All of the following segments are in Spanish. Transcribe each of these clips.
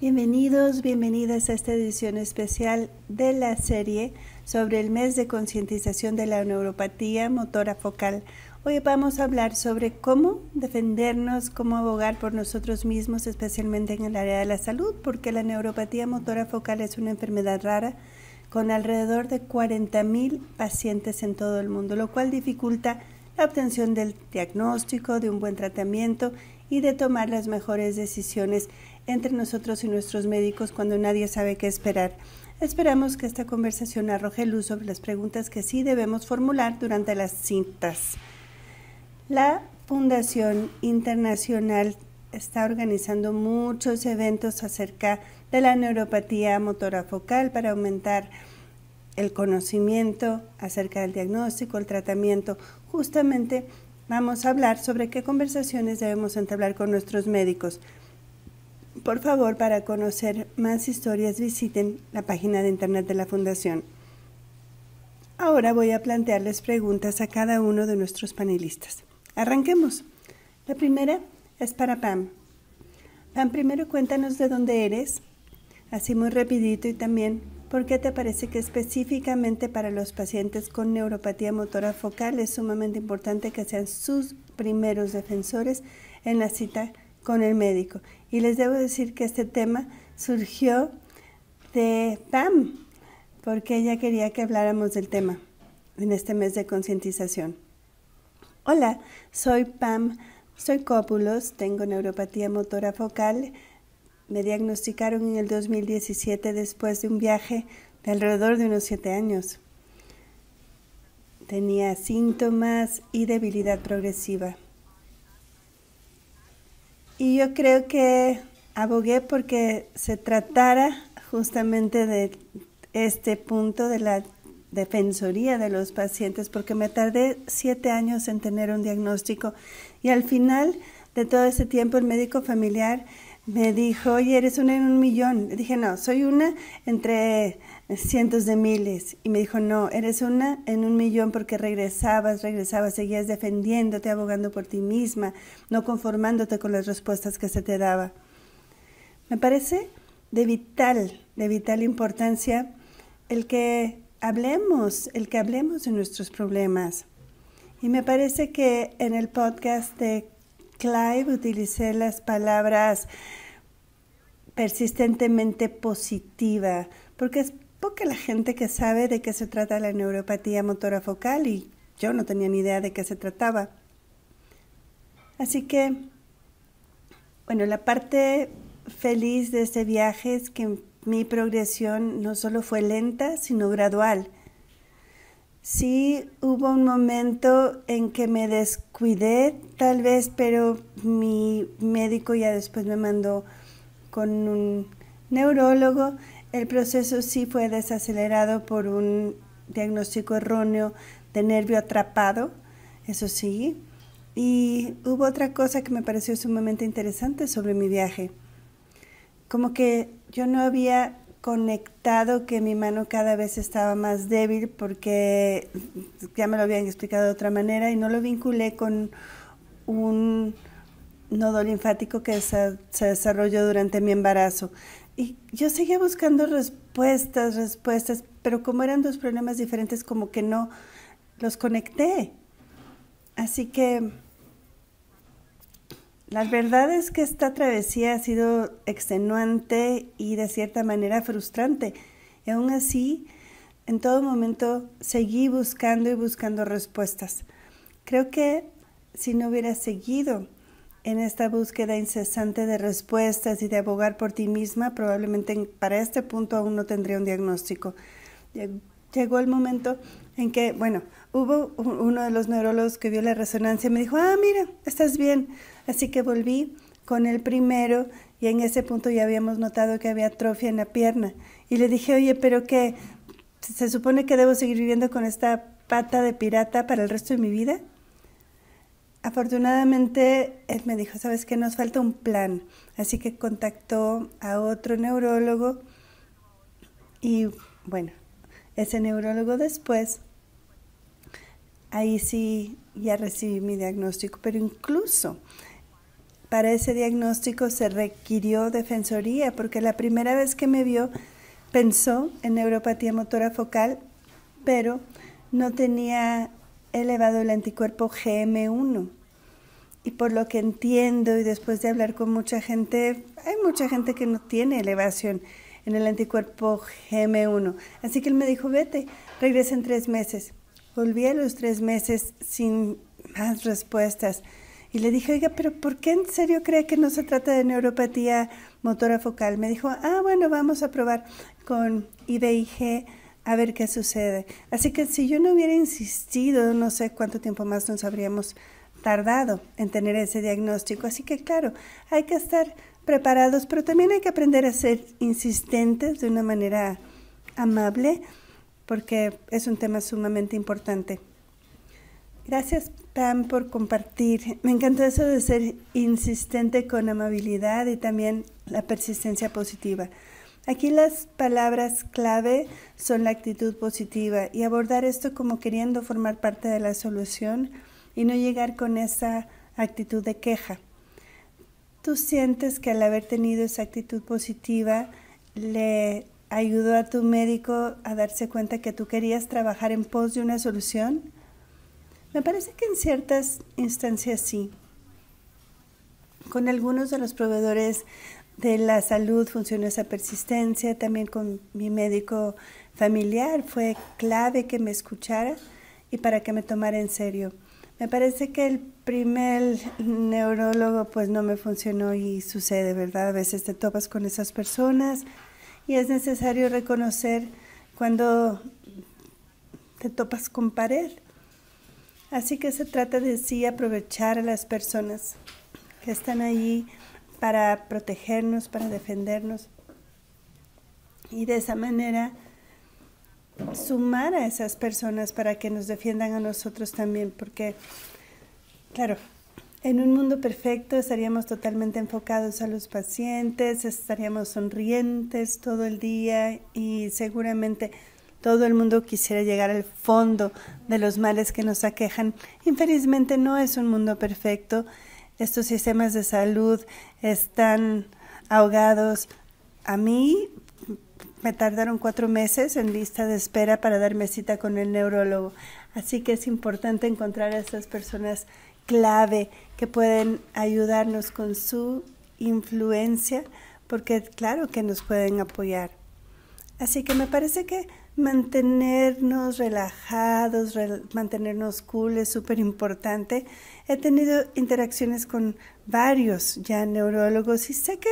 Bienvenidos, bienvenidas a esta edición especial de la serie sobre el mes de concientización de la neuropatía motora focal. Hoy vamos a hablar sobre cómo defendernos, cómo abogar por nosotros mismos, especialmente en el área de la salud, porque la neuropatía motora focal es una enfermedad rara con alrededor de mil pacientes en todo el mundo, lo cual dificulta la obtención del diagnóstico, de un buen tratamiento y de tomar las mejores decisiones entre nosotros y nuestros médicos cuando nadie sabe qué esperar. Esperamos que esta conversación arroje luz sobre las preguntas que sí debemos formular durante las cintas. La Fundación Internacional está organizando muchos eventos acerca de la neuropatía motora focal para aumentar el conocimiento acerca del diagnóstico, el tratamiento. Justamente vamos a hablar sobre qué conversaciones debemos entablar con nuestros médicos. Por favor, para conocer más historias visiten la página de internet de la Fundación. Ahora voy a plantearles preguntas a cada uno de nuestros panelistas. Arranquemos. La primera es para Pam. Pam, primero cuéntanos de dónde eres, así muy rapidito y también por qué te parece que específicamente para los pacientes con neuropatía motora focal es sumamente importante que sean sus primeros defensores en la cita con el médico. Y les debo decir que este tema surgió de Pam, porque ella quería que habláramos del tema en este mes de concientización. Hola, soy Pam, soy Cópulos, tengo neuropatía motora focal. Me diagnosticaron en el 2017 después de un viaje de alrededor de unos siete años. Tenía síntomas y debilidad progresiva. Y yo creo que abogué porque se tratara justamente de este punto de la defensoría de los pacientes, porque me tardé siete años en tener un diagnóstico y al final de todo ese tiempo el médico familiar me dijo, oye, eres una en un millón. dije, no, soy una entre cientos de miles. Y me dijo, no, eres una en un millón porque regresabas, regresabas, seguías defendiéndote, abogando por ti misma, no conformándote con las respuestas que se te daba. Me parece de vital, de vital importancia el que hablemos, el que hablemos de nuestros problemas. Y me parece que en el podcast de Clive utilicé las palabras persistentemente positiva, porque es que la gente que sabe de qué se trata la neuropatía motora focal y yo no tenía ni idea de qué se trataba. Así que, bueno, la parte feliz de este viaje es que mi progresión no solo fue lenta, sino gradual. Sí hubo un momento en que me descuidé, tal vez, pero mi médico ya después me mandó con un neurólogo el proceso sí fue desacelerado por un diagnóstico erróneo de nervio atrapado, eso sí. Y hubo otra cosa que me pareció sumamente interesante sobre mi viaje. Como que yo no había conectado que mi mano cada vez estaba más débil porque ya me lo habían explicado de otra manera y no lo vinculé con un nodo linfático que se, se desarrolló durante mi embarazo y yo seguía buscando respuestas, respuestas, pero como eran dos problemas diferentes, como que no los conecté. Así que la verdad es que esta travesía ha sido extenuante y de cierta manera frustrante. Y aún así, en todo momento seguí buscando y buscando respuestas. Creo que si no hubiera seguido en esta búsqueda incesante de respuestas y de abogar por ti misma, probablemente para este punto aún no tendría un diagnóstico. Llegó el momento en que, bueno, hubo uno de los neurólogos que vio la resonancia y me dijo, ah, mira, estás bien. Así que volví con el primero y en ese punto ya habíamos notado que había atrofia en la pierna. Y le dije, oye, pero que se supone que debo seguir viviendo con esta pata de pirata para el resto de mi vida. Afortunadamente, él me dijo, sabes que nos falta un plan, así que contactó a otro neurólogo y bueno, ese neurólogo después, ahí sí ya recibí mi diagnóstico, pero incluso para ese diagnóstico se requirió defensoría, porque la primera vez que me vio pensó en neuropatía motora focal, pero no tenía elevado el anticuerpo GM1. Y por lo que entiendo y después de hablar con mucha gente, hay mucha gente que no tiene elevación en el anticuerpo GM1. Así que él me dijo, vete, regresa en tres meses. Volví a los tres meses sin más respuestas. Y le dije, oiga, pero ¿por qué en serio cree que no se trata de neuropatía motora focal? Me dijo, ah, bueno, vamos a probar con IBIG a ver qué sucede. Así que si yo no hubiera insistido, no sé cuánto tiempo más nos habríamos tardado en tener ese diagnóstico. Así que claro, hay que estar preparados, pero también hay que aprender a ser insistentes de una manera amable, porque es un tema sumamente importante. Gracias, Pam, por compartir. Me encantó eso de ser insistente con amabilidad y también la persistencia positiva. Aquí las palabras clave son la actitud positiva y abordar esto como queriendo formar parte de la solución y no llegar con esa actitud de queja. ¿Tú sientes que al haber tenido esa actitud positiva le ayudó a tu médico a darse cuenta que tú querías trabajar en pos de una solución? Me parece que en ciertas instancias sí. Con algunos de los proveedores de la salud funcionó esa persistencia, también con mi médico familiar fue clave que me escuchara y para que me tomara en serio. Me parece que el primer neurólogo pues no me funcionó y sucede, ¿verdad? A veces te topas con esas personas y es necesario reconocer cuando te topas con pared. Así que se trata de sí aprovechar a las personas que están allí para protegernos, para defendernos. Y de esa manera sumar a esas personas para que nos defiendan a nosotros también, porque, claro, en un mundo perfecto estaríamos totalmente enfocados a los pacientes, estaríamos sonrientes todo el día y seguramente todo el mundo quisiera llegar al fondo de los males que nos aquejan. Infelizmente no es un mundo perfecto estos sistemas de salud están ahogados. A mí me tardaron cuatro meses en lista de espera para darme cita con el neurólogo. Así que es importante encontrar a estas personas clave que pueden ayudarnos con su influencia, porque claro que nos pueden apoyar. Así que me parece que Mantenernos relajados, mantenernos cool es súper importante. He tenido interacciones con varios ya neurólogos y sé que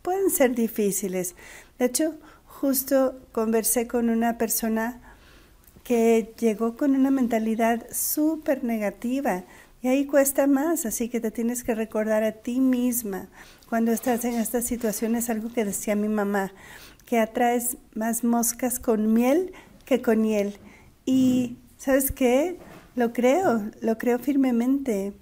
pueden ser difíciles. De hecho, justo conversé con una persona que llegó con una mentalidad súper negativa y ahí cuesta más, así que te tienes que recordar a ti misma cuando estás en estas situaciones, algo que decía mi mamá que atraes más moscas con miel que con hiel. Y, ¿sabes qué? Lo creo, lo creo firmemente.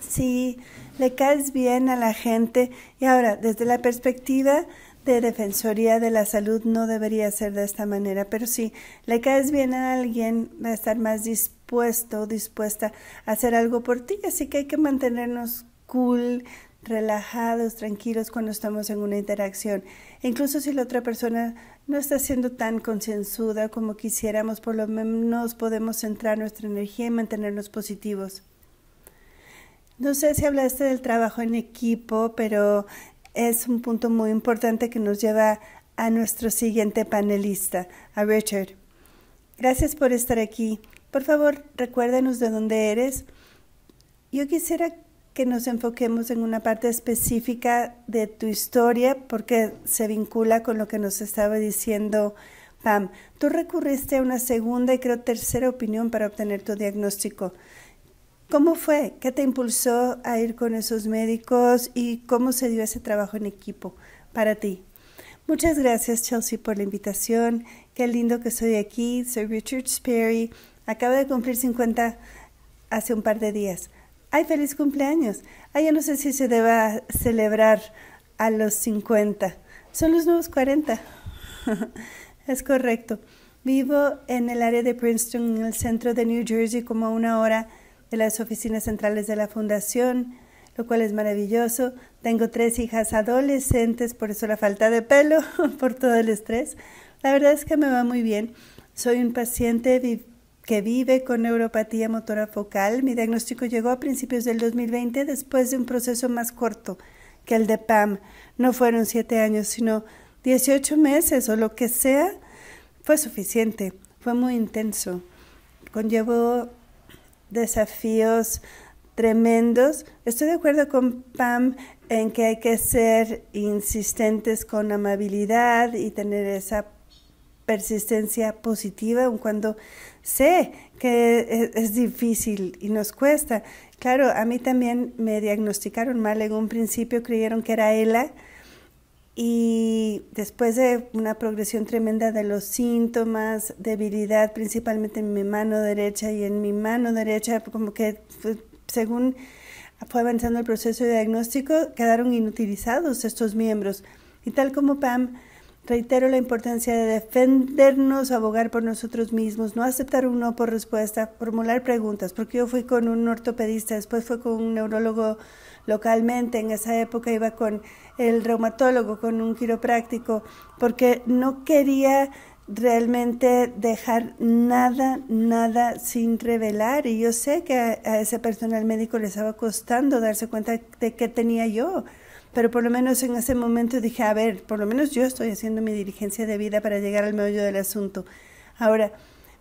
Si le caes bien a la gente, y ahora, desde la perspectiva de Defensoría de la Salud no debería ser de esta manera, pero si le caes bien a alguien, va a estar más dispuesto, dispuesta a hacer algo por ti, así que hay que mantenernos cool, relajados, tranquilos cuando estamos en una interacción. incluso si la otra persona no está siendo tan concienzuda como quisiéramos, por lo menos podemos centrar nuestra energía y mantenernos positivos. No sé si hablaste del trabajo en equipo, pero es un punto muy importante que nos lleva a nuestro siguiente panelista, a Richard. Gracias por estar aquí. Por favor, recuérdanos de dónde eres. Yo quisiera que nos enfoquemos en una parte específica de tu historia porque se vincula con lo que nos estaba diciendo Pam. Tú recurriste a una segunda y creo tercera opinión para obtener tu diagnóstico. ¿Cómo fue? ¿Qué te impulsó a ir con esos médicos y cómo se dio ese trabajo en equipo para ti? Muchas gracias Chelsea por la invitación. Qué lindo que estoy aquí. Soy Richard Sperry. Acabo de cumplir 50 hace un par de días ay, feliz cumpleaños, ay, yo no sé si se deba celebrar a los 50, son los nuevos 40. es correcto. Vivo en el área de Princeton, en el centro de New Jersey, como a una hora de las oficinas centrales de la fundación, lo cual es maravilloso. Tengo tres hijas adolescentes, por eso la falta de pelo, por todo el estrés. La verdad es que me va muy bien. Soy un paciente que vive con neuropatía motora focal. Mi diagnóstico llegó a principios del 2020 después de un proceso más corto que el de PAM. No fueron siete años, sino 18 meses o lo que sea. Fue suficiente, fue muy intenso. Conllevó desafíos tremendos. Estoy de acuerdo con Pam en que hay que ser insistentes con amabilidad y tener esa persistencia positiva, aun cuando sé que e-, es, difícil y nos cuesta. Claro, a mí también me diagnosticaron mal en un principio, creyeron que era ELA y después de una progresión tremenda de los síntomas, debilidad principalmente en mi mano derecha y en mi mano derecha, como que pues, según fue avanzando el proceso de diagnóstico, quedaron inutilizados estos miembros. Y tal como Pam, Reitero la importancia de defendernos, abogar por nosotros mismos, no aceptar un no por respuesta, formular preguntas, porque yo fui con un ortopedista, después fue con un neurólogo localmente, en esa época iba con el reumatólogo, con un quiropráctico, porque no quería realmente dejar nada, nada sin revelar. Y yo sé que a, ese personal médico le estaba costando darse cuenta de qué tenía yo pero por lo menos en ese momento dije, a ver, por lo menos yo estoy haciendo mi diligencia de vida para llegar al meollo del asunto. Ahora,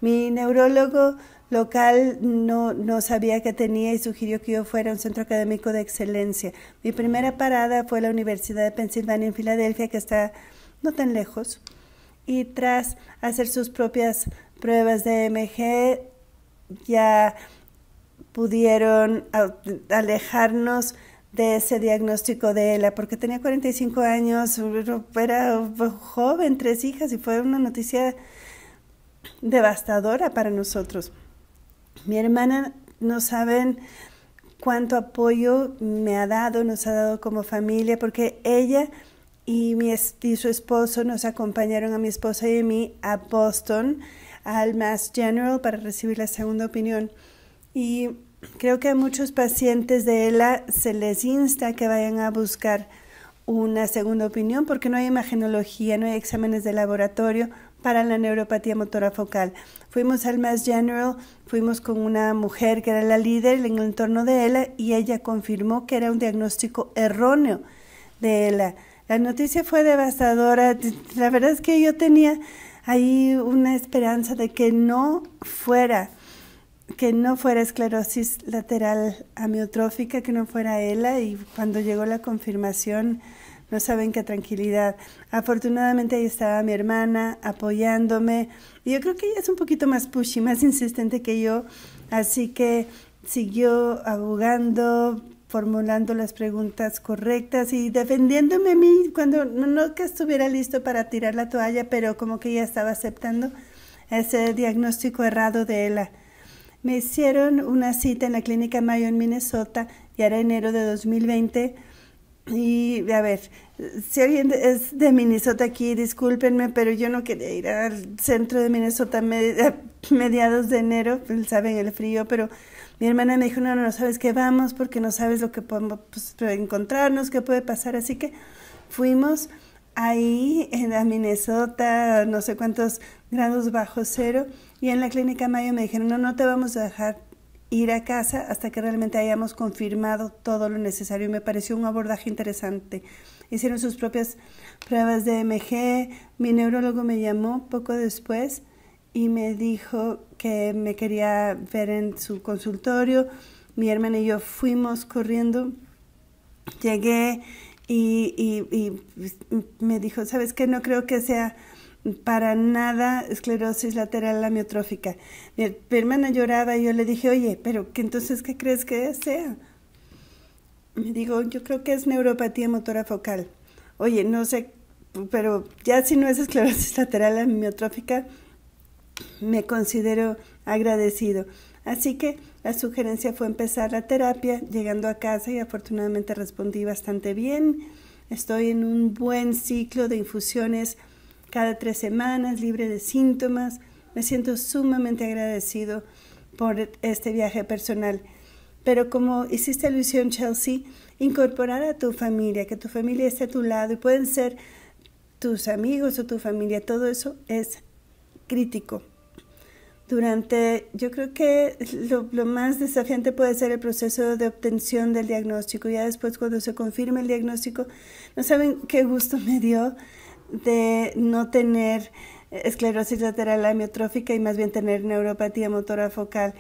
mi neurólogo local no, sabía que tenía y sugirió que yo fuera a un centro académico de excelencia. Mi primera parada fue la Universidad de Pensilvania en Filadelfia, que está no tan lejos. Y tras hacer sus propias pruebas de e MG, ya pudieron alejarnos de ese diagnóstico de ella porque tenía 45 años, era joven, tres hijas, y fue una noticia devastadora para nosotros. Mi hermana, no saben cuánto apoyo me ha dado, nos ha dado como familia, porque ella y, mi, y su esposo nos acompañaron a mi esposa y a mí a Boston, al Mass General, para recibir la segunda opinión. Y Creo que a muchos pacientes de ELA se les insta que vayan a buscar una segunda opinión porque no hay imagenología, no hay exámenes de laboratorio para la neuropatía motora focal. Fuimos al Mass General, fuimos con una mujer que era la líder en el entorno de ELA y ella confirmó que era un diagnóstico erróneo de ELA. La noticia fue devastadora. La verdad es que yo tenía ahí una esperanza de que no fuera que no fuera esclerosis lateral amiotrófica, que no fuera ELA, y cuando llegó la confirmación, no saben qué tranquilidad. Afortunadamente ahí estaba mi hermana apoyándome, y yo creo que ella es un poquito más pushy, más insistente que yo, así que siguió abogando, formulando las preguntas correctas y defendiéndome a mí cuando no que estuviera listo para tirar la toalla, pero como que ella estaba aceptando ese diagnóstico errado de ella me hicieron una cita en la Clínica Mayo en Minnesota, ya era enero de 2020. Y a ver, si alguien es de Minnesota aquí, discúlpenme, pero yo no quería ir al centro de Minnesota mediados de enero, saben el frío, pero mi hermana me dijo, no, no, sabes qué vamos porque no sabes lo que podemos pues, encontrarnos, qué puede pasar. Así que fuimos ahí en Minnesota, no sé cuántos grados bajo cero, y en la clínica Mayo me dijeron, no, no te vamos a dejar ir a casa hasta que realmente hayamos confirmado todo lo necesario. Y me pareció un abordaje interesante. Hicieron sus propias pruebas de MG. Mi neurólogo me llamó poco después y me dijo que me quería ver en su consultorio. Mi hermana y yo fuimos corriendo. Llegué y, y, y pues, me dijo, ¿sabes qué? No creo que sea para nada esclerosis lateral amiotrófica. Mi, hermana lloraba y yo le dije, oye, pero ¿qué, entonces, ¿qué crees que sea? Me digo, yo creo que es neuropatía motora focal. Oye, no sé, pero ya si no es esclerosis lateral amiotrófica, me considero agradecido. Así que la sugerencia fue empezar la terapia, llegando a casa y afortunadamente respondí bastante bien. Estoy en un buen ciclo de infusiones cada tres semanas, libre de síntomas. Me siento sumamente agradecido por este viaje personal. Pero como hiciste alusión, Chelsea, incorporar a tu familia, que tu familia esté a tu lado y pueden ser tus amigos o tu familia, todo eso es crítico. Durante, yo creo que lo, más desafiante puede ser el proceso de obtención del diagnóstico. Ya después, cuando se confirma el diagnóstico, no saben qué gusto me dio de no tener esclerosis lateral amiotrófica y más bien tener neuropatía motora focal.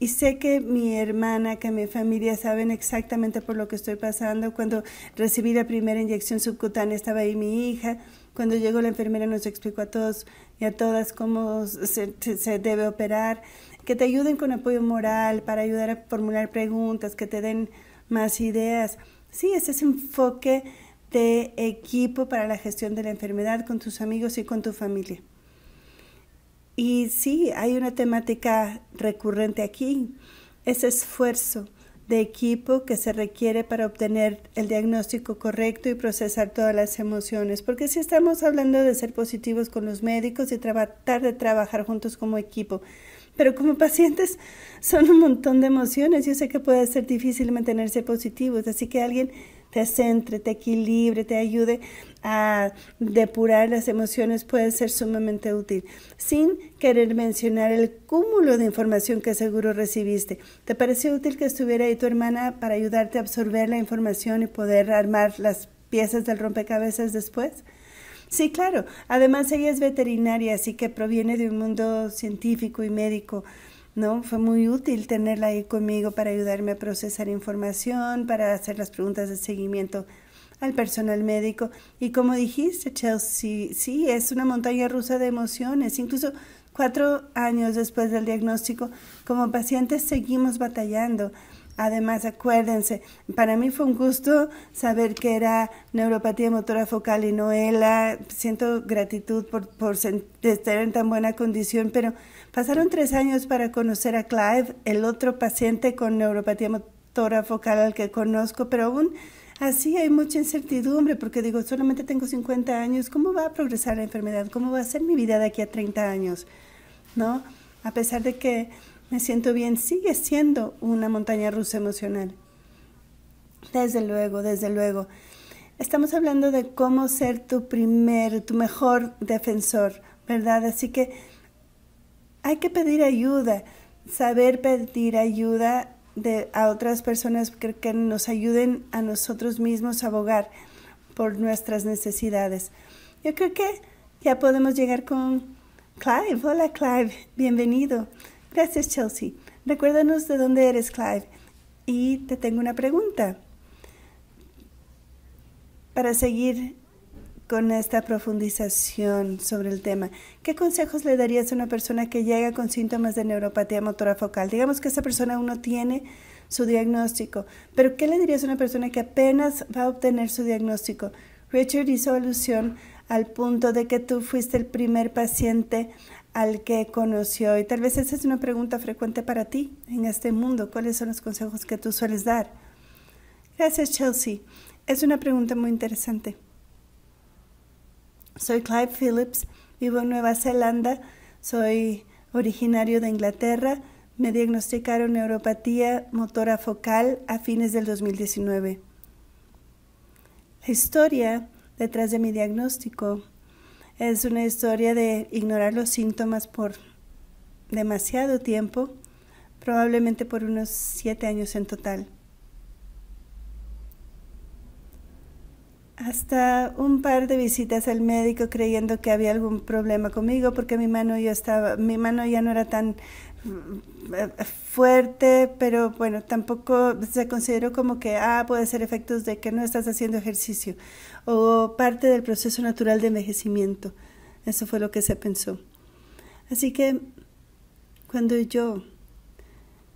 Y sé que mi hermana, que mi familia saben exactamente por lo que estoy pasando. Cuando recibí la primera inyección subcutánea estaba ahí mi hija. Cuando llegó la enfermera nos explicó a todos y a todas cómo se, debe operar. Que te ayuden con apoyo moral para ayudar a formular preguntas, que te den más ideas. Sí, ese es enfoque de equipo para la gestión de la enfermedad con tus amigos y con tu familia. Y sí, hay una temática recurrente aquí, ese esfuerzo de equipo que se requiere para obtener el diagnóstico correcto y procesar todas las emociones. Porque si estamos hablando de ser positivos con los médicos y tratar de trabajar juntos como equipo, pero como pacientes son un montón de emociones. Yo sé que puede ser difícil mantenerse positivos, así que alguien te centre, te equilibre, te ayude a depurar las emociones puede ser sumamente útil, sin querer mencionar el cúmulo de información que seguro recibiste. ¿Te pareció útil que estuviera ahí tu hermana para ayudarte a absorber la información y poder armar las piezas del rompecabezas después? Sí, claro. Además, ella es veterinaria, así que proviene de un mundo científico y médico. ¿no? Fue muy útil tenerla ahí conmigo para ayudarme a procesar información, para hacer las preguntas de seguimiento al personal médico. Y como dijiste, Chelsea, sí, es una montaña rusa de emociones. Incluso cuatro años después del diagnóstico, como pacientes seguimos batallando. Además, acuérdense, para mí fue un gusto saber que era neuropatía motora focal y no Siento gratitud por, por estar en tan buena condición, pero pasaron tres años para conocer a Clive, el otro paciente con neuropatía motora focal al que conozco, pero aún así hay mucha incertidumbre porque digo, solamente tengo 50 años, ¿cómo va a progresar la enfermedad? ¿Cómo va a ser mi vida de aquí a 30 años? ¿No? A pesar de que me siento bien, sigue siendo una montaña rusa emocional. Desde luego, desde luego. Estamos hablando de cómo ser tu primer, tu mejor defensor, ¿verdad? Así que hay que pedir ayuda, saber pedir ayuda de, a otras personas que, que nos ayuden a nosotros mismos a abogar por nuestras necesidades. Yo creo que ya podemos llegar con Clive. Hola Clive, bienvenido. Gracias, Chelsea. Recuérdanos de dónde eres, Clive. Y te tengo una pregunta. Para seguir con esta profundización sobre el tema, ¿qué consejos le darías a una persona que llega con síntomas de neuropatía motora focal? Digamos que esa persona aún no tiene su diagnóstico, pero ¿qué le dirías a una persona que apenas va a obtener su diagnóstico? Richard hizo alusión al punto de que tú fuiste el primer paciente al que conoció. Y tal vez esa es una pregunta frecuente para ti en este mundo. ¿Cuáles son los consejos que tú sueles dar? Gracias, Chelsea. Es una pregunta muy interesante. Soy Clive Phillips, vivo en Nueva Zelanda, soy originario de Inglaterra. Me diagnosticaron neuropatía motora focal a fines del 2019. La historia detrás de mi diagnóstico es una historia de ignorar los síntomas por demasiado tiempo, probablemente por unos siete años en total. Hasta un par de visitas al médico creyendo que había algún problema conmigo porque mi mano ya estaba, mi mano ya no era tan eh, fuerte, pero bueno, tampoco se consideró como que, ah, puede ser efectos de que no estás haciendo ejercicio o parte del proceso natural de envejecimiento. Eso fue lo que se pensó. Así que cuando yo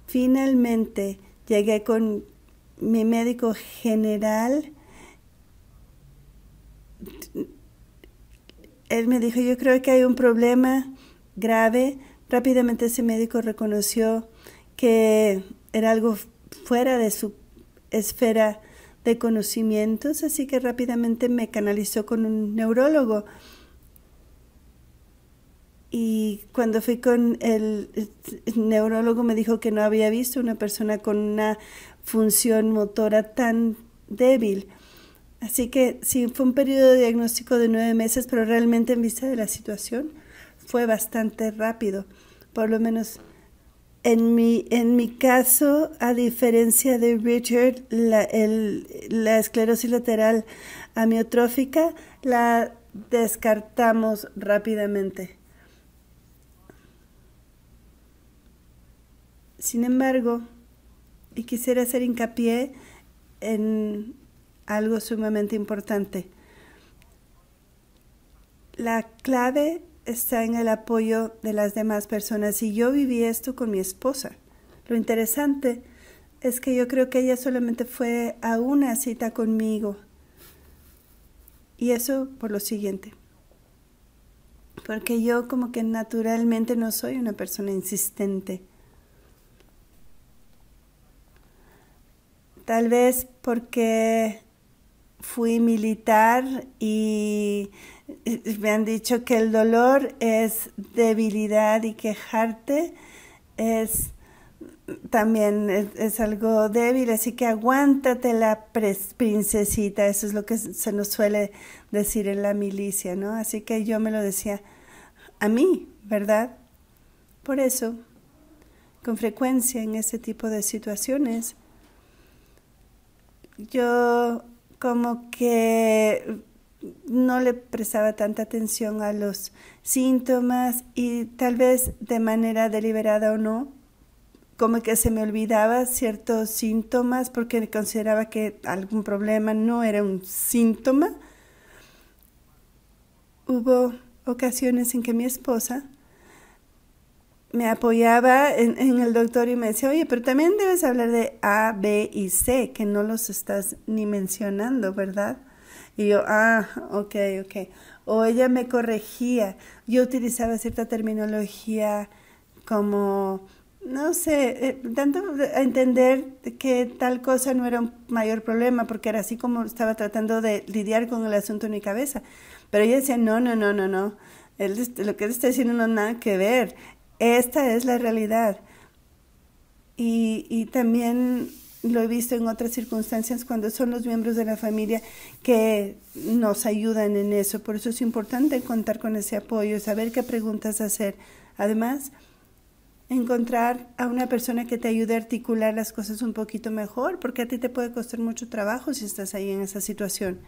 finalmente llegué con mi médico general, él me dijo, yo creo que hay un problema grave. Rápidamente ese médico reconoció que era algo fuera de su esfera de conocimientos, así que rápidamente me canalizó con un neurólogo. Y cuando fui con el, neurólogo me dijo que no había visto una persona con una función motora tan débil. Así que sí, fue un periodo de diagnóstico de nueve meses, pero realmente en vista de la situación fue bastante rápido, por lo menos en mi, en mi caso, a diferencia de Richard, la, la esclerosis lateral amiotrófica la descartamos rápidamente. Sin embargo, y quisiera hacer hincapié en algo sumamente importante. La clave está en el apoyo de las demás personas. Y yo viví esto con mi esposa. Lo interesante es que yo creo que ella solamente fue a una cita conmigo. Y eso por lo siguiente. Porque yo como que naturalmente no soy una persona insistente. Tal vez porque fui militar y eh, me han dicho que el dolor es debilidad y quejarte es también es, algo débil, así que aguántate la princesita, eso es lo que se nos suele decir en la milicia, ¿no? Así que yo me lo decía a mí, ¿verdad? Por eso, con frecuencia en este tipo de situaciones, yo como que no le prestaba tanta atención a los síntomas y tal vez de manera deliberada o no, como que se me olvidaba ciertos síntomas porque consideraba que algún problema no era un síntoma. Hubo ocasiones en que mi esposa me apoyaba en, el doctor y me decía, oye, pero también debes hablar de A, B y C, que no los estás ni mencionando, ¿verdad? Y yo, ah, ok, ok. O ella me corregía. Yo utilizaba cierta terminología como, no sé, eh, tanto a entender que tal cosa no era un mayor problema, porque era así como estaba tratando de lidiar con el asunto en mi cabeza. Pero ella decía, no, no, no, no, no. lo que él está diciendo no nada que ver. Esta es la realidad. y también lo he visto en otras circunstancias cuando son los miembros de la familia que nos ayudan en eso. Por eso es importante contar con ese apoyo, saber qué preguntas hacer. Además, encontrar a una persona que te ayude a articular las cosas un poquito mejor, porque a ti te puede costar mucho trabajo si estás ahí en esa situación.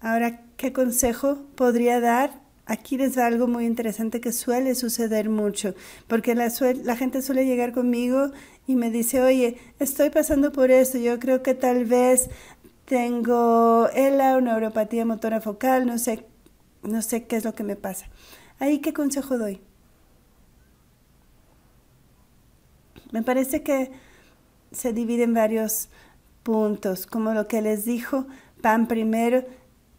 Ahora, ¿qué consejo podría dar? Aquí les da algo muy interesante que suele suceder mucho, porque la, la gente suele llegar conmigo y me dice, oye, estoy pasando por esto, yo creo que tal vez tengo ELA una neuropatía motora focal, no sé, no sé qué es lo que me pasa. ¿Ahí qué consejo doy? Me parece que se divide en varios puntos, como lo que les dijo Pan primero,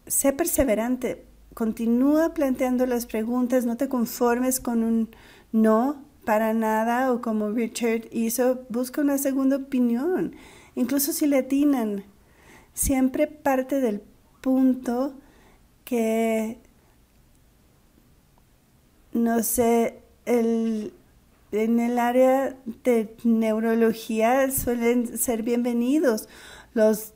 sé perseverante, continúa planteando las preguntas, no te conformes con un no, para nada o como Richard hizo, busca una segunda opinión, incluso si le atinan. Siempre parte del punto que, no sé, el, en el área de neurología suelen ser bienvenidos los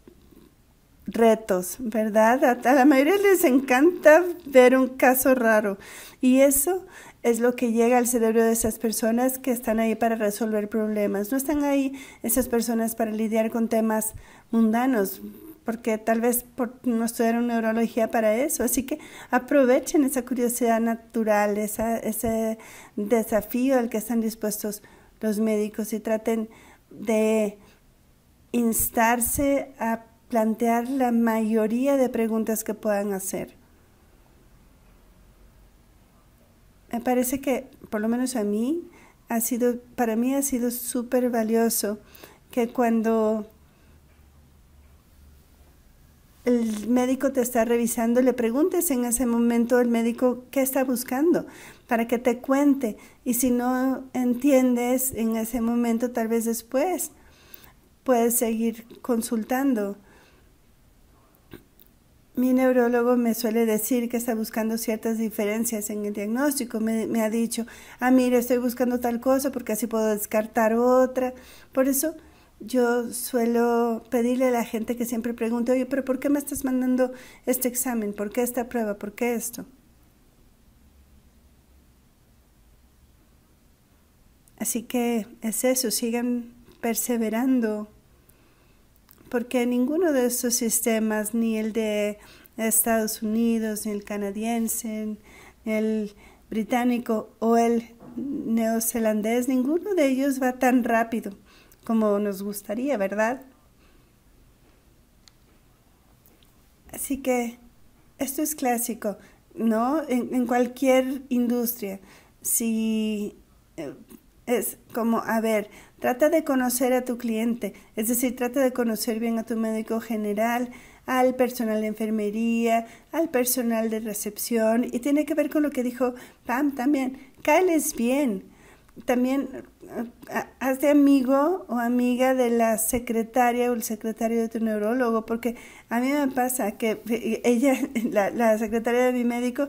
retos, ¿verdad? A, la mayoría les encanta ver un caso raro y eso es lo que llega al cerebro de esas personas que están ahí para resolver problemas. No están ahí esas personas para lidiar con temas mundanos, porque tal vez no estudiaron neurología para eso. Así que aprovechen esa curiosidad natural, ese desafío al que están dispuestos los médicos y traten de instarse a plantear la mayoría de preguntas que puedan hacer. me parece que, por lo menos a mí, ha sido, para mí ha sido súper valioso que cuando el médico te está revisando, le preguntes en ese momento al médico qué está buscando para que te cuente. Y si no entiendes en ese momento, tal vez después puedes seguir consultando mi neurólogo me suele decir que está buscando ciertas diferencias en el diagnóstico. Me, ha dicho, ah, mira, estoy buscando tal cosa porque así puedo descartar otra. Por eso yo suelo pedirle a la gente que siempre pregunte, oye, pero ¿por qué me estás mandando este examen? ¿Por qué esta prueba? ¿Por qué esto? Así que es eso, sigan perseverando porque ninguno de estos sistemas, ni el de Estados Unidos, ni el canadiense, ni el británico o el neozelandés, ninguno de ellos va tan rápido como nos gustaría, ¿verdad? Así que esto es clásico, ¿no? En, cualquier industria. Si eh, es como, a ver, trata de conocer a tu cliente, es decir, trata de conocer bien a tu médico general, al personal de enfermería, al personal de recepción, y tiene que ver con lo que dijo Pam también, cáeles bien. También eh, hazte amigo o amiga de la secretaria o el secretario de tu neurólogo, porque a mí me pasa que eh, ella, la, la secretaria de mi médico,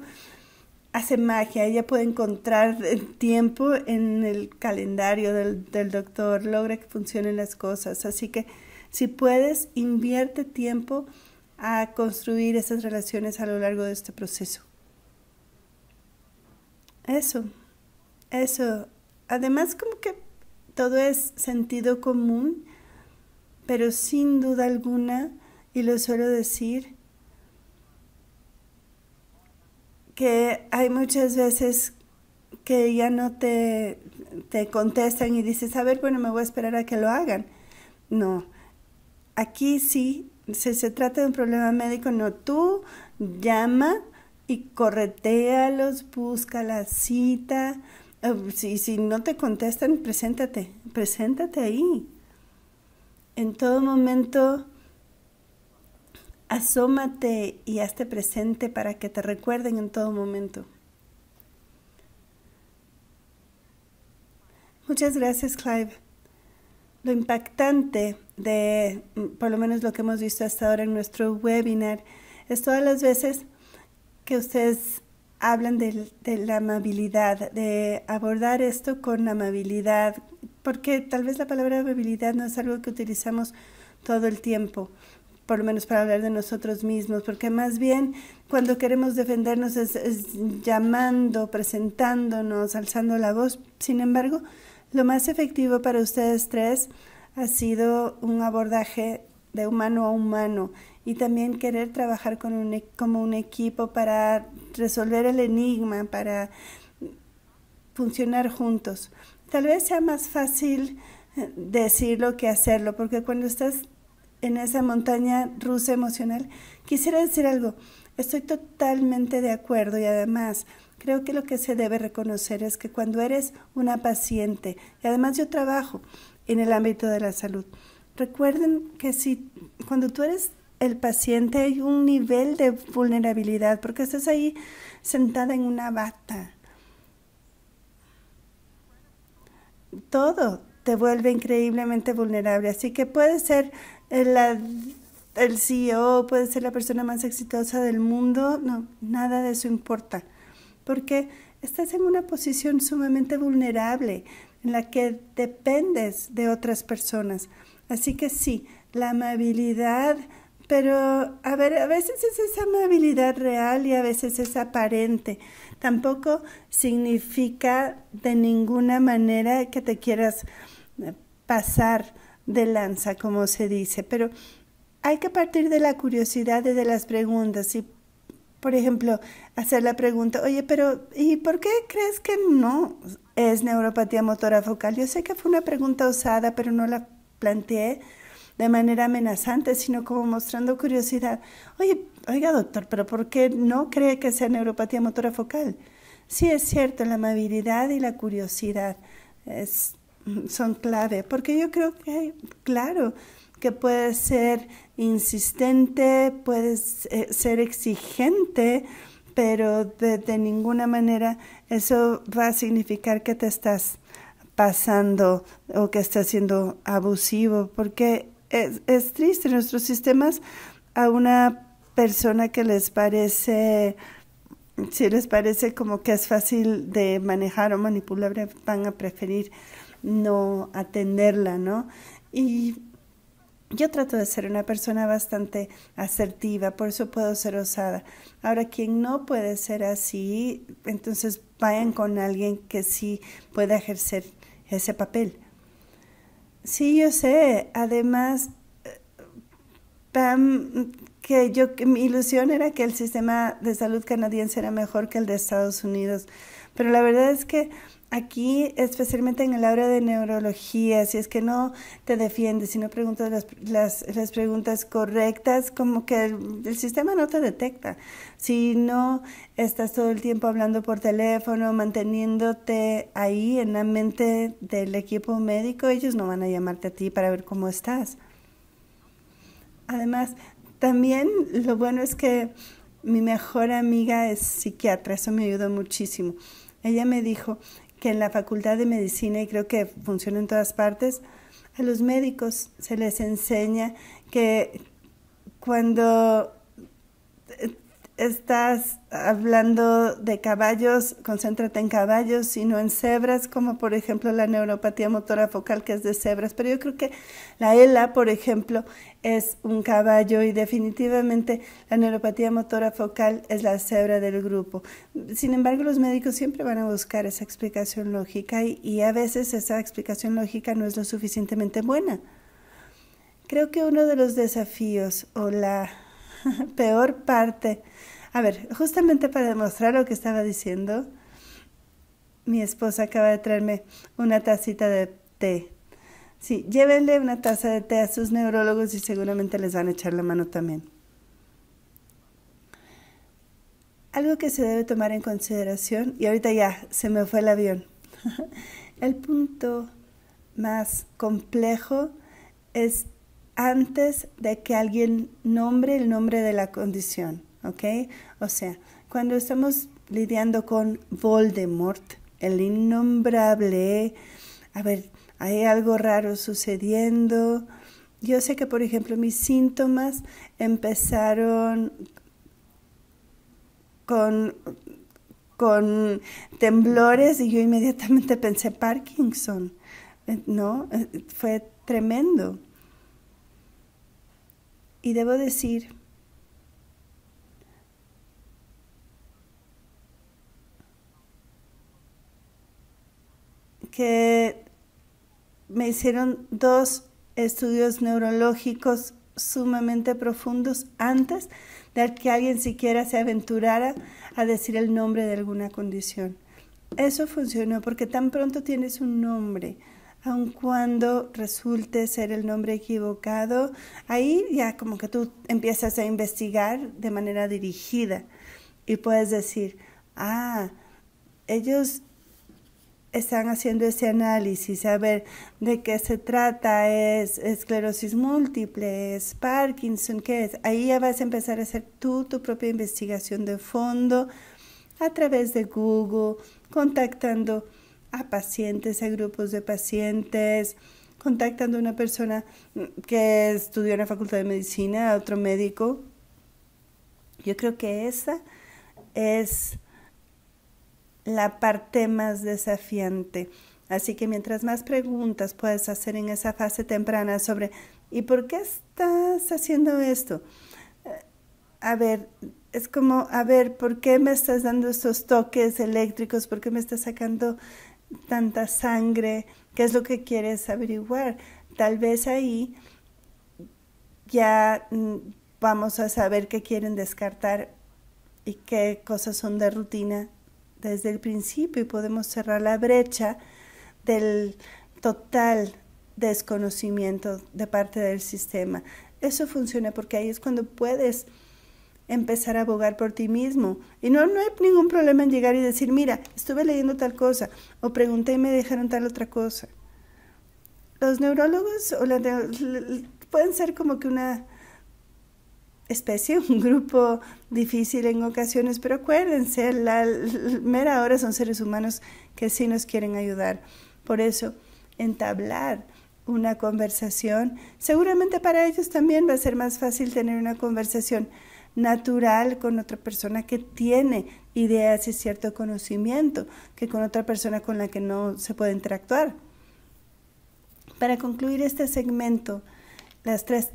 hace magia, ella puede encontrar tiempo en el calendario del, del doctor, logra que funcionen las cosas. Así que si puedes, invierte tiempo a construir esas relaciones a lo largo de este proceso. Eso, eso. Además, como que todo es sentido común, pero sin duda alguna, y lo suelo decir, que hay muchas veces que ya no te, contestan y dices, a ver, bueno, me voy a esperar a que lo hagan. No, aquí sí, si se trata de un problema médico, no, tú llama y corretealos, busca la cita. Eh, si, si no te contestan, preséntate, preséntate ahí. En todo momento Asómate y hazte presente para que te recuerden en todo momento. Muchas gracias, Clive. Lo impactante de, mm, por lo menos lo que hemos visto hasta ahora en nuestro webinar, es todas las veces que ustedes hablan de, de la amabilidad, de abordar esto con amabilidad, porque tal vez la palabra amabilidad no es algo que utilizamos todo el tiempo por lo menos para hablar de nosotros mismos, porque más bien cuando queremos defendernos es, llamando, presentándonos, alzando la voz. Sin embargo, lo más efectivo para ustedes tres ha sido un abordaje de humano a humano y también querer trabajar con un, e, como un equipo para resolver el enigma, para funcionar juntos. Tal vez sea más fácil eh, decirlo que hacerlo, porque cuando estás en esa montaña rusa emocional, quisiera decir algo. Estoy totalmente de acuerdo y además creo que lo que se debe reconocer es que cuando eres una paciente, y además yo trabajo en el ámbito de la salud, recuerden que si cuando tú eres el paciente hay un nivel de vulnerabilidad porque estás ahí sentada en una bata. Todo te vuelve increíblemente vulnerable, así que puede ser el, CEO puede ser la persona más exitosa del mundo, no, nada de eso importa, porque estás en una posición sumamente vulnerable en la que dependes de otras personas. Así que sí, la amabilidad, pero a ver, a veces es esa amabilidad real y a veces es aparente. Tampoco significa de ninguna manera que te quieras eh, pasar de lanza, como se dice, pero hay que partir de la curiosidad y de las preguntas y, por ejemplo, hacer la pregunta, oye, pero ¿y por qué crees que no es neuropatía motora focal? Yo sé que fue una pregunta osada, pero no la planteé de manera amenazante, sino como mostrando curiosidad. Oye, oiga doctor, pero ¿por qué no cree que sea neuropatía motora focal? Sí es cierto, la amabilidad y la curiosidad es son clave, porque yo creo que, claro, que puedes ser insistente, puedes eh, ser exigente, pero de, ninguna manera eso va a significar que te estás pasando o que estás siendo abusivo, porque es, es triste, nuestros sistemas a una persona que les parece si les parece como que es fácil de manejar o manipular, van a preferir no atenderla, ¿no? Y yo trato de ser una persona bastante asertiva, por eso puedo ser osada. Ahora, quien no puede ser así, entonces vayan con alguien que sí pueda ejercer ese papel. Sí, yo sé. Además, eh, Pam, que yo mi ilusión era que el sistema de salud canadiense era mejor que el de Estados Unidos, pero la verdad es que aquí, especialmente en el área de neurología, si es que no te defiendes, si no preguntas las, las, preguntas correctas, como que el, sistema no te detecta. Si no estás todo el tiempo hablando por teléfono, manteniéndote ahí en la mente del equipo médico, ellos no van a llamarte a ti para ver cómo estás. Además, también lo bueno es que mi mejor amiga es psiquiatra, eso me ayudó muchísimo. Ella me dijo que en la Facultad de Medicina, y creo que funciona en todas partes, a los médicos se les enseña que cuando estás hablando de caballos, concéntrate en caballos, sino en cebras, como por ejemplo la neuropatía motora focal, que es de cebras. Pero yo creo que la ELA, por ejemplo, es un caballo y definitivamente la neuropatía motora focal es la cebra del grupo. Sin embargo, los médicos siempre van a buscar esa explicación lógica y, y a veces esa explicación lógica no es lo suficientemente buena. Creo que uno de los desafíos o la peor parte. A ver, justamente para demostrar lo que estaba diciendo, mi esposa acaba de traerme una tacita de té. Sí, llévenle una taza de té a sus neurólogos y seguramente les van a echar la mano también. Algo que se debe tomar en consideración, y ahorita ya se me fue el avión, el punto más complejo es antes de que alguien nombre el nombre de la condición, ¿ok? O sea, cuando estamos lidiando con Voldemort, el innombrable, a ver, hay algo raro sucediendo. Yo sé que, por ejemplo, mis síntomas empezaron con, con temblores y yo inmediatamente pensé Parkinson, ¿no? Eh, fue tremendo. Y debo decir que me hicieron dos estudios neurológicos sumamente profundos antes de que alguien siquiera se aventurara a decir el nombre de alguna condición. Eso funcionó porque tan pronto tienes un nombre, aun cuando resulte ser el nombre equivocado, ahí ya como que tú empiezas a investigar de manera dirigida y puedes decir, ah, ellos están haciendo ese análisis, a ver de qué se trata, es esclerosis múltiple, es Parkinson, qué es. Ahí ya vas a empezar a hacer tú tu propia investigación de fondo a través de Google, contactando a pacientes, a grupos de pacientes, contactando a una persona que estudió en la Facultad de Medicina, a otro médico. Yo creo que esa es la parte más desafiante. Así que mientras más preguntas puedas hacer en esa fase temprana sobre ¿y por qué estás haciendo esto? Eh, a ver, es como, a ver, ¿por qué me estás dando estos toques eléctricos? ¿Por qué me estás sacando tanta sangre, qué es lo que quieres averiguar. Tal vez ahí ya mm, vamos a saber qué quieren descartar y qué cosas son de rutina desde el principio y podemos cerrar la brecha del total desconocimiento de parte del sistema. Eso funciona porque ahí es cuando puedes empezar a abogar por ti mismo. Y no, hay ningún problema en llegar y decir, mira, estuve leyendo tal cosa, o pregunté y me dejaron tal otra cosa. Los neurólogos o pueden ser como que una especie, un grupo difícil en ocasiones, pero acuérdense, la, la mera hora son seres humanos que sí nos quieren ayudar. Por eso, entablar una conversación, seguramente para ellos también va a ser más fácil tener una conversación natural con otra persona que tiene ideas y cierto conocimiento que con otra persona con la que no se puede interactuar. Para concluir este segmento, las tres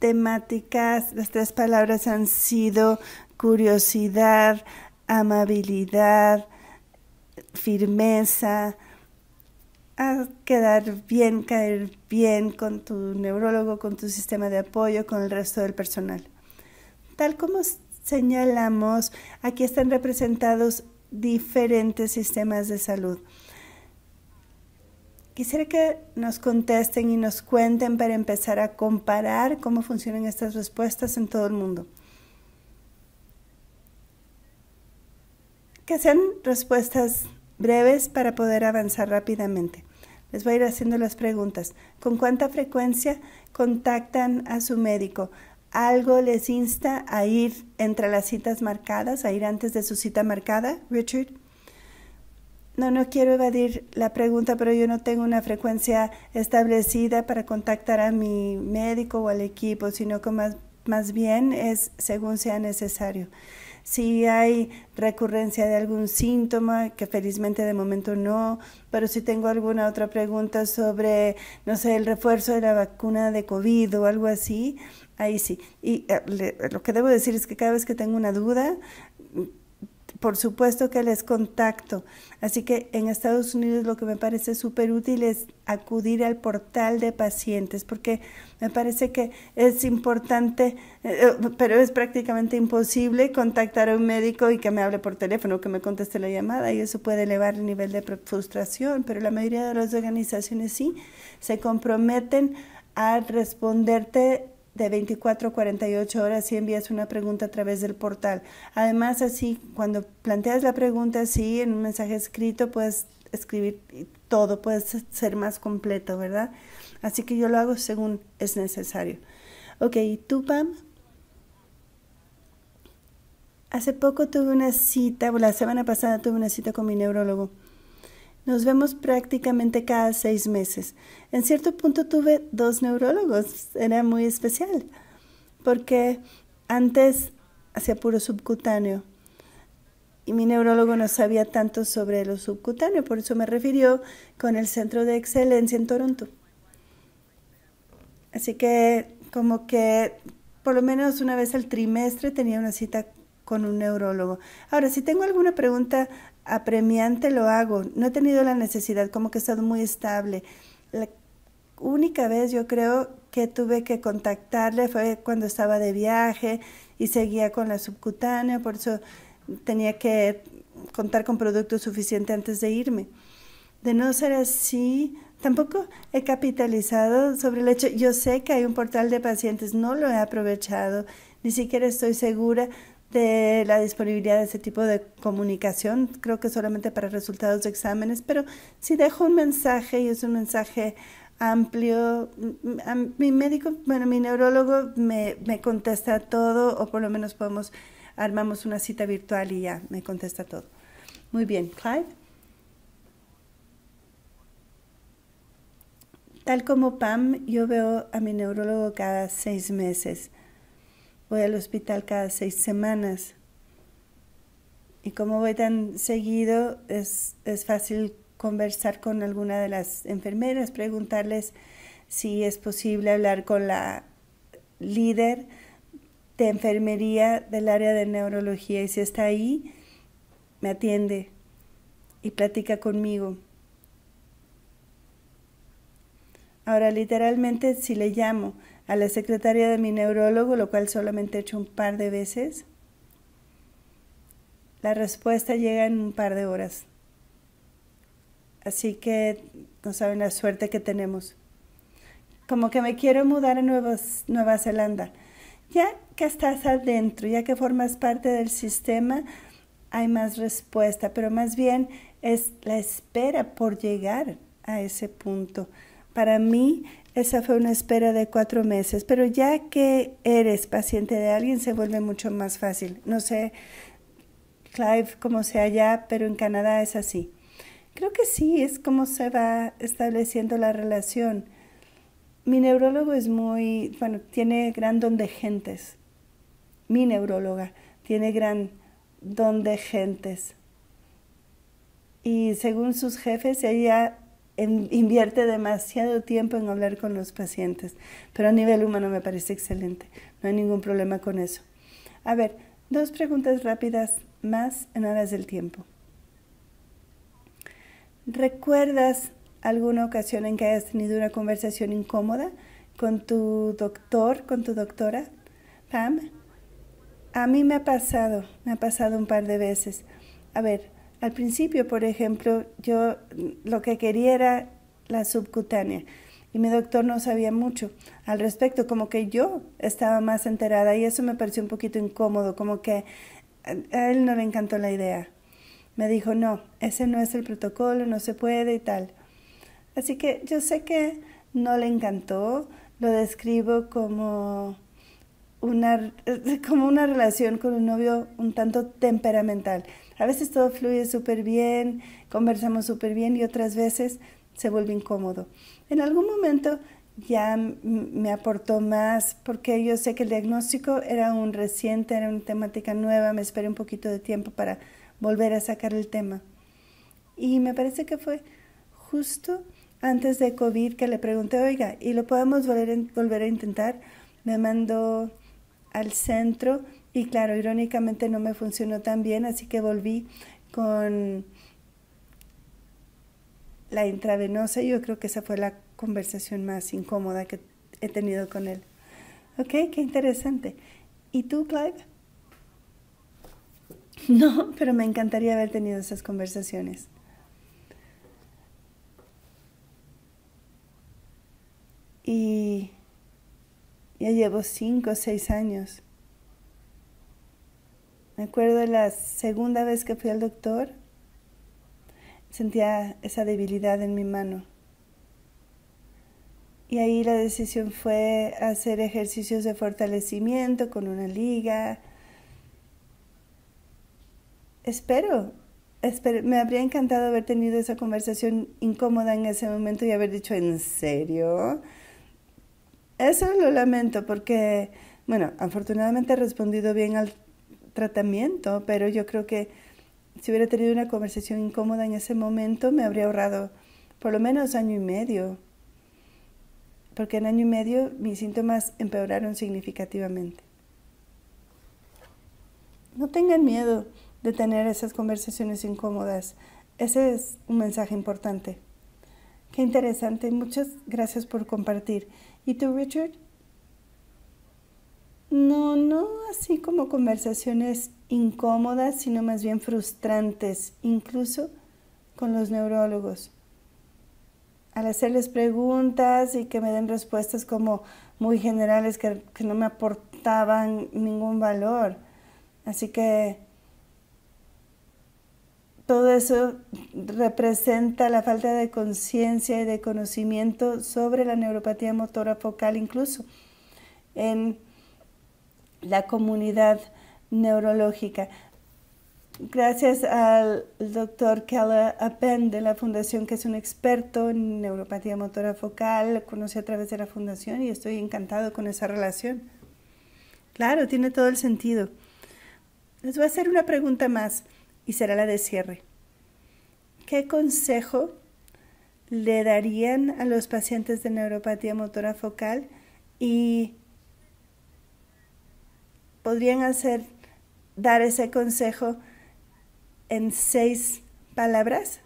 temáticas, las tres palabras han sido curiosidad, amabilidad, firmeza, a quedar bien, caer bien con tu neurólogo, con tu sistema de apoyo, con el resto del personal. Tal como señalamos, aquí están representados diferentes sistemas de salud. Quisiera que nos contesten y nos cuenten para empezar a comparar cómo funcionan estas respuestas en todo el mundo. Que sean respuestas breves para poder avanzar rápidamente. Les voy a ir haciendo las preguntas. ¿Con cuánta frecuencia contactan a su médico? algo les insta a ir entre las citas marcadas, a ir antes de su cita marcada, Richard? No, no quiero evadir la pregunta, pero yo no tengo una frecuencia establecida para contactar a mi médico o al equipo, sino que más, más bien es según sea necesario. Si hay recurrencia de algún síntoma, que felizmente de momento no, pero si tengo alguna otra pregunta sobre, no sé, el refuerzo de la vacuna de COVID o algo así, ahí sí. Y eh, lo que debo decir es que cada vez que tengo una duda, por supuesto que les contacto. Así que en Estados Unidos lo que me parece súper útil es acudir al portal de pacientes, porque me parece que es importante, eh, eh, pero es prácticamente imposible contactar a un médico y que me hable por teléfono, que me conteste la llamada, y eso puede elevar el nivel de frustración, pero la mayoría de las organizaciones sí se comprometen a responderte de 24 a 48 horas si envías una pregunta a través del portal. Además, así, cuando planteas la pregunta si en un mensaje escrito, puedes escribir todo, puedes ser más completo, ¿verdad? Así que yo lo hago según es necesario. Ok, tu tú, Pam? Hace poco tuve una cita, la semana pasada tuve una cita con mi neurólogo nos vemos prácticamente cada seis meses. En cierto punto tuve dos neurólogos, era muy especial, porque antes hacía puro subcutáneo y mi neurólogo no sabía tanto sobre lo subcutáneo, por eso me refirió con el Centro de Excelencia en Toronto. Así que como que por lo menos una vez al trimestre tenía una cita con un neurólogo. Ahora, si tengo alguna pregunta apremiante lo hago. No he tenido la necesidad, como que he estado muy estable. La única vez yo creo que tuve que contactarle fue cuando estaba de viaje y seguía con la subcutánea, por eso tenía que contar con productos suficiente antes de irme. De no ser así, tampoco he capitalizado sobre el hecho. Yo sé que hay un portal de pacientes, no lo he aprovechado, ni siquiera estoy segura de la disponibilidad de ese tipo de comunicación, creo que solamente para resultados de exámenes, pero si dejo un mensaje y es un mensaje amplio, mm, mi médico, bueno, mi neurólogo me, contesta todo o por lo menos podemos, armamos una cita virtual y ya me contesta todo. Muy bien, Clive. Tal como Pam, yo veo a mi neurólogo cada seis meses voy al hospital cada seis semanas. Y como voy tan seguido, es, fácil conversar con alguna de las enfermeras, preguntarles si es posible hablar con la líder de enfermería del área de neurología y si está ahí, me atiende y platica conmigo. Ahora, literalmente, si le llamo, a la secretaria de mi neurólogo, lo cual solamente he hecho un par de veces. La respuesta llega en un par de horas. Así que no saben la suerte que tenemos. Como que me quiero mudar a Nueva Zelanda. Ya que estás adentro, ya que formas parte del sistema, hay más respuesta, pero más bien es la espera por llegar a ese punto. Para mí esa fue una espera de cuatro meses, pero ya que eres paciente de alguien se vuelve mucho más fácil. No sé, Clive, cómo sea allá, pero en Canadá es así. Creo que sí, es como se va estableciendo la relación. Mi neurólogo es muy, bueno, tiene gran don de gentes. Mi neuróloga tiene gran don de gentes. Y según sus jefes, ella invierte demasiado tiempo en hablar con los pacientes, pero a nivel humano me parece excelente, no hay ningún problema con eso. A ver, dos preguntas rápidas más en aras del tiempo. ¿Recuerdas alguna ocasión en que hayas tenido una conversación incómoda con tu doctor, con tu doctora? Pam, a mí me ha pasado, me ha pasado un par de veces. A ver, al principio, por ejemplo, yo lo que quería era la subcutánea y mi doctor no sabía mucho al respecto, como que yo estaba más enterada y eso me pareció un poquito incómodo, como que a él no le encantó la idea. Me dijo, no, ese no es el protocolo, no se puede y tal. Así que yo sé que no le encantó, lo describo como una, como una relación con un novio un tanto temperamental. A veces todo fluye súper bien, conversamos súper bien y otras veces se vuelve incómodo. En algún momento ya me aportó más porque yo sé que el diagnóstico era un reciente, era una temática nueva, me esperé un poquito de tiempo para volver a sacar el tema. Y me parece que fue justo antes de COVID que le pregunté, oiga, ¿y lo podemos volver, volver a intentar? Me mandó al centro y claro, irónicamente no me funcionó tan bien, así que volví con la intravenosa. Yo creo que esa fue la conversación más incómoda que he tenido con él. Ok, qué interesante. ¿Y tú, Clive? No, pero me encantaría haber tenido esas conversaciones. Y ya llevo cinco o seis años. Me acuerdo de la segunda vez que fui al doctor, sentía esa debilidad en mi mano. Y ahí la decisión fue hacer ejercicios de fortalecimiento con una liga. Espero, espero, me habría encantado haber tenido esa conversación incómoda en ese momento y haber dicho, ¿en serio? Eso lo lamento porque, bueno, afortunadamente he respondido bien al tratamiento, pero yo creo que si hubiera tenido una conversación incómoda en ese momento, me habría ahorrado por lo menos año y medio, porque en año y medio mis síntomas empeoraron significativamente. No tengan miedo de tener esas conversaciones incómodas. Ese es un mensaje importante. Qué interesante. Muchas gracias por compartir. ¿Y tú, Richard? No, no así como conversaciones incómodas, sino más bien frustrantes, incluso con los neurólogos. Al hacerles preguntas y que me den respuestas como muy generales que, no me aportaban ningún valor. Así que todo eso representa la falta de conciencia y de conocimiento sobre la neuropatía motora focal incluso. En, la comunidad neurológica. Gracias al doctor Keller Appen de la Fundación, que es un experto en neuropatía motora focal, lo conocí a través de la Fundación y estoy encantado con esa relación. Claro, tiene todo el sentido. Les voy a hacer una pregunta más y será la de cierre. ¿Qué consejo le darían a los pacientes de neuropatía motora focal y podrían hacer, dar ese consejo en seis palabras?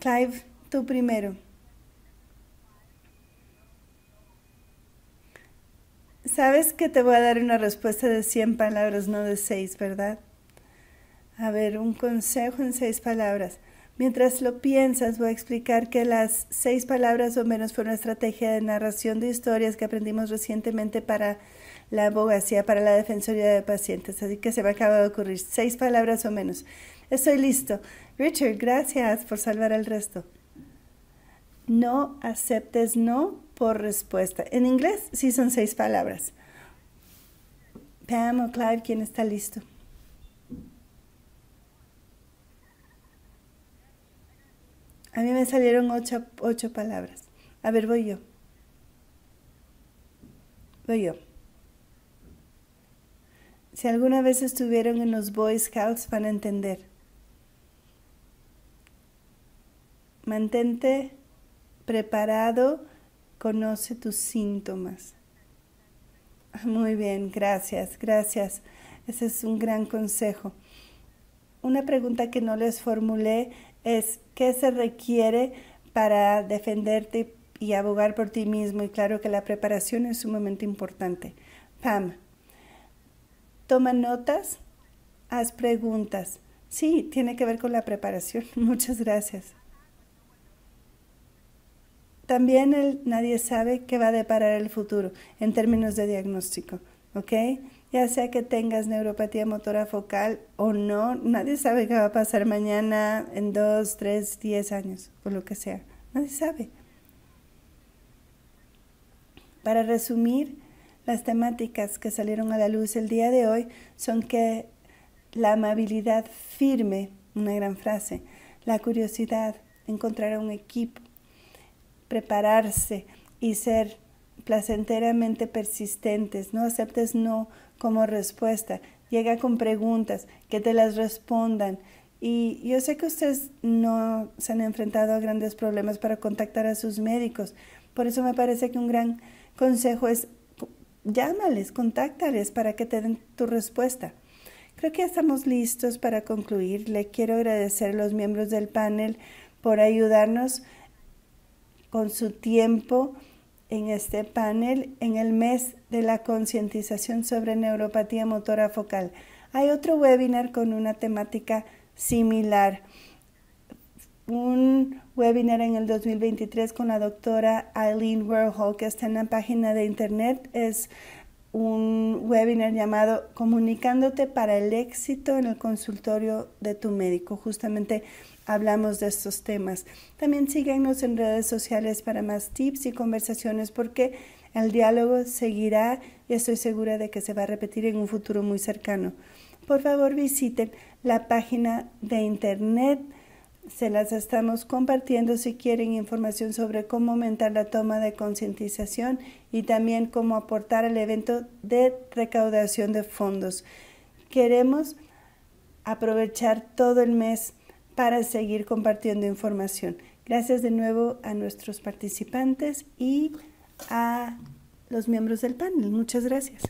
Clive, tú primero. Sabes que te voy a dar una respuesta de 100 palabras, no de seis, ¿verdad? A ver, un consejo en seis palabras. Mientras lo piensas, voy a explicar que las seis palabras o menos fue una estrategia de narración de historias que aprendimos recientemente para la abogacía para la defensoría de pacientes. Así que se me acaba de ocurrir seis palabras o menos. Estoy listo. Richard, gracias por salvar al resto. No aceptes no por respuesta. En inglés sí son seis palabras. Pam o Clive, ¿quién está listo? A mí me salieron ocho, ocho palabras. A ver, voy yo. Voy yo. Si alguna vez estuvieron en los Boy Scouts van a entender. Mantente preparado, conoce tus síntomas. Ah, muy bien, gracias, gracias. Ese es un gran consejo. Una pregunta que no les formulé es, ¿qué se requiere para defenderte y abogar por ti mismo? Y claro que la preparación es sumamente importante. Pam, Toma notas, haz preguntas. Sí, tiene que ver con la preparación. Muchas gracias. También nadie sabe qué va a deparar el futuro en términos de diagnóstico, ¿ok? Ya sea que tengas neuropatía motora focal o no, nadie sabe qué va a pasar mañana en dos, tres, diez años o lo que sea. Nadie sabe. Para resumir, las temáticas que salieron a la luz el día de hoy son que la amabilidad firme, una gran frase, la curiosidad, encontrar a un equipo, prepararse y ser placenteramente persistentes. No aceptes no como respuesta. Llega con preguntas, que te las respondan. Y yo sé que ustedes no se han enfrentado a grandes problemas para contactar a sus médicos. Por eso me parece que un gran consejo es llámales, contáctales para que te den tu respuesta. Creo que ya estamos listos para concluir. Le quiero agradecer a los miembros del panel por ayudarnos con su tiempo en este panel en el mes de la concientización sobre neuropatía motora focal. Hay otro webinar con una temática similar un webinar en el 2023 con la doctora Eileen Warhol que está en la página de internet. Es un webinar llamado Comunicándote para el éxito en el consultorio de tu médico. Justamente hablamos de estos temas. También síguenos en redes sociales para más tips y conversaciones porque el diálogo seguirá y estoy segura de que se va a repetir en un futuro muy cercano. Por favor visiten la página de internet se las estamos compartiendo si quieren información sobre cómo aumentar la toma de concientización y también cómo aportar al evento de recaudación de fondos. Queremos aprovechar todo el mes para seguir compartiendo información. Gracias de nuevo a nuestros participantes y a los miembros del panel. Muchas gracias.